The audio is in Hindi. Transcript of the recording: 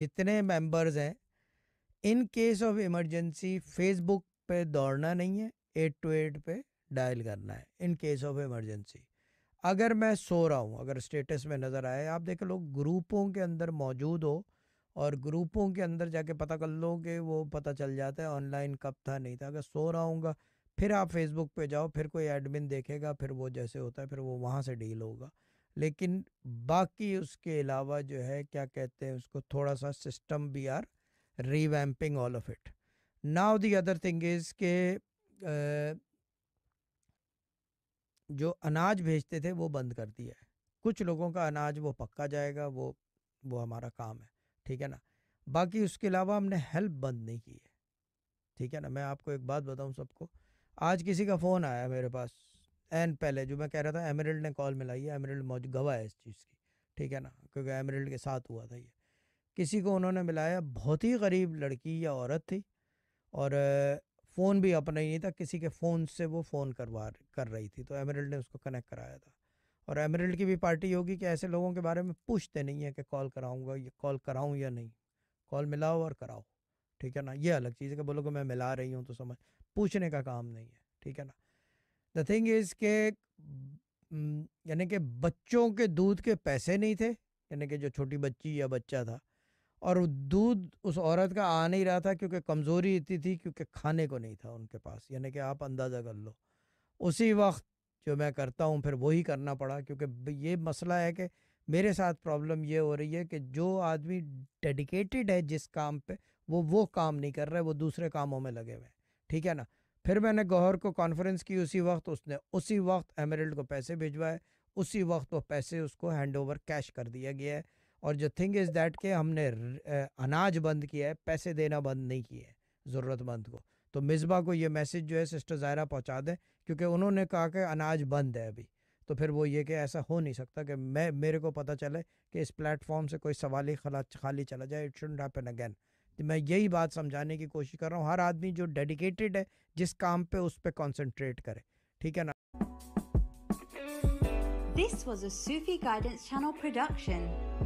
जितने मेंबर्स हैं in case of emergency Facebook पे दौड़ना नहीं है एट टू एट पे डायल करना है इन केस ऑफ इमरजेंसी अगर मैं सो रहा हूँ अगर स्टेटस में नज़र आए आप देख लो ग्रुपों के अंदर मौजूद हो और ग्रुपों के अंदर जाके पता कर लो कि वो पता चल जाता है ऑनलाइन कब था नहीं था अगर सो रहा हूँ फिर आप फेसबुक पे जाओ फिर कोई एडमिन देखेगा फिर वो जैसे होता है फिर वो वहाँ से डील होगा लेकिन बाकी उसके अलावा जो है क्या कहते हैं उसको थोड़ा सा system we are revamping all of it now the other thing is के जो अनाज भेजते थे वो बंद कर दिया है कुछ लोगों का अनाज वो पक्का जाएगा वो वो हमारा काम है ठीक है ना बाकी उसके अलावा हमने हेल्प बंद नहीं की है ठीक है ना मैं आपको एक बात बताऊं सबको आज किसी का फ़ोन आया मेरे पास एंड पहले जो मैं कह रहा था एमरल्ड ने कॉल मिलाई है एमरल्ड मौज गवाह है इस चीज़ की ठीक है ना क्योंकि एमरल्ड के साथ हुआ था ये किसी को उन्होंने मिलाया बहुत ही गरीब लड़की या औरत थी और फ़ोन भी अपना ही नहीं था किसी के फ़ोन से वो फ़ोन करवा कर रही थी तो एमरल्ड ने उसको कनेक्ट कराया था और एमरल्ड की भी पार्टी होगी कि ऐसे लोगों के बारे में पूछते नहीं है कि कॉल कराऊंगा या कॉल कराऊँ या नहीं कॉल मिलाओ और कराओ ठीक है ना ये अलग चीज़ है कि बोलो कि मैं मिला रही हूँ तो समझ पूछने का काम नहीं है ठीक है ना द थिंग इज के यानी कि बच्चों के दूध के पैसे नहीं थे यानी कि जो छोटी बच्ची या बच्चा था और दूध उस औरत का आ नहीं रहा था क्योंकि कमज़ोरी इतनी थी क्योंकि खाने को नहीं था उनके पास यानी कि आप अंदाज़ा कर लो उसी वक्त जो मैं करता हूँ फिर वही करना पड़ा क्योंकि ये मसला है कि मेरे साथ प्रॉब्लम ये हो रही है कि जो आदमी डेडिकेटेड है जिस काम पे वो वो काम नहीं कर रहा है वो दूसरे कामों में लगे हुए हैं ठीक है ना फिर मैंने गौहर को कॉन्फ्रेंस की उसी वक्त उसने उसी वक्त एमरल्ड को पैसे भिजवाए उसी वक्त वो पैसे उसको हैंड ओवर कैश कर दिया गया है और जो थिंग इज़ दैट के हमने अनाज बंद किया है पैसे देना बंद नहीं किया है ज़रूरतमंद को तो मिसबा को ये मैसेज जो है सिस्टर ज़ायरा पहुँचा दें क्योंकि उन्होंने कहा कि अनाज बंद है अभी तो फिर वो ये कि ऐसा हो नहीं सकता कि मैं मेरे को पता चले कि इस प्लेटफॉर्म से कोई सवाल ही खाली चला जाए इट शुड हैपन अगैन तो मैं यही बात समझाने की कोशिश कर रहा हूँ हर आदमी जो डेडिकेटेड है जिस काम पे उस पर कॉन्सेंट्रेट करे ठीक है ना this was a Sufi guidance channel production